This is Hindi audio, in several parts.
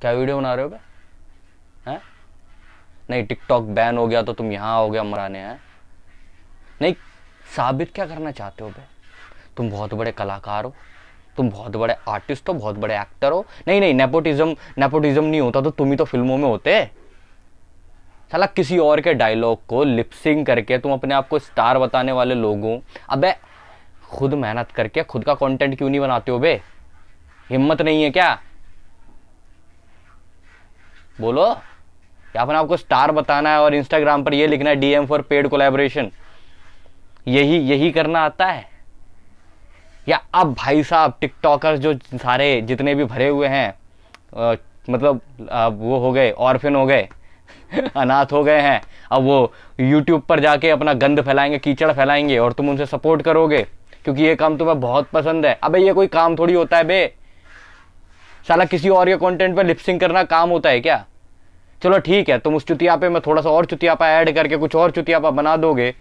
क्या वीडियो बना रहे हो क्या है नहीं टिकटॉक बैन हो गया तो तुम यहाँ हो गया मराने हैं नहीं साबित क्या करना चाहते हो बे तुम बहुत बड़े कलाकार हो तुम बहुत बड़े आर्टिस्ट हो बहुत बड़े एक्टर हो नहीं नहीं नेपोटिज्म नेपोटिज्म नहीं होता तो तुम ही तो फिल्मों में होते साला किसी और के डायलॉग को लिपसिंग करके तुम अपने आप को स्टार बताने वाले लोगों अबे खुद मेहनत करके खुद का कंटेंट क्यों नहीं बनाते हो बे हिम्मत नहीं है क्या बोलो या फिर आपको स्टार बताना है और इंस्टाग्राम पर ये लिखना है डीएम फॉर पेड कोलेबोरेशन यही यही करना आता है या अब भाई साहब टिकटॉकर जो सारे जितने भी भरे हुए हैं आ, मतलब अब वो हो गए ऑर्फिन हो गए अनाथ हो गए हैं अब वो यूट्यूब पर जाके अपना गंद फैलाएंगे कीचड़ फैलाएंगे और तुम उनसे सपोर्ट करोगे क्योंकि ये काम तुम्हें बहुत पसंद है अबे ये कोई काम थोड़ी होता है भाई साला किसी और के कंटेंट पे लिपसिंग करना काम होता है क्या चलो ठीक है तुम उस चुतियापे में थोड़ा सा और चुतियापा ऐड करके कुछ और चुतियापा बना दोगे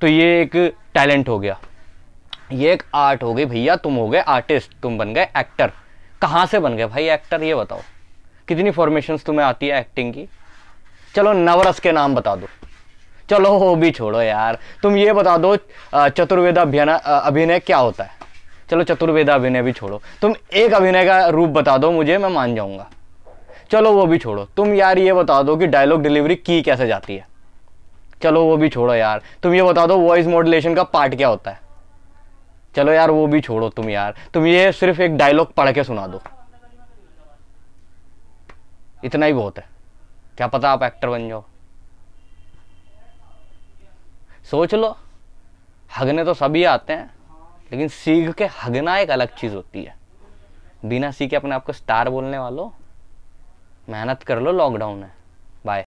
तो ये एक टैलेंट हो गया ये एक आर्ट हो गई भैया तुम हो गए आर्टिस्ट तुम बन गए एक्टर कहाँ से बन गए भाई एक्टर ये बताओ कितनी फॉर्मेशन तुम्हें आती है एक्टिंग की चलो नवरस के नाम बता दो चलो वो भी छोड़ो यार तुम ये बता दो चतुर्वेद अभिनय अभिनय क्या होता है चलो चतुर्वेदा अभिनय भी छोड़ो तुम एक अभिनय का रूप बता दो मुझे मैं मान जाऊंगा चलो वो भी छोड़ो तुम यार ये बता दो कि डायलॉग डिलीवरी की कैसे जाती है चलो वो भी छोड़ो यार तुम ये बता दो वॉइस मॉड्यूलेशन का पार्ट क्या होता है चलो यार वो भी छोड़ो तुम यार तुम ये सिर्फ एक डायलॉग पढ़ के सुना दो इतना ही बहुत है क्या पता आप एक्टर बन जाओ सोच लो हगने तो सभी आते हैं लेकिन सीख के हगना एक अलग चीज़ होती है बिना सीखे अपने आप को स्टार बोलने वालों मेहनत कर लो लॉकडाउन है बाय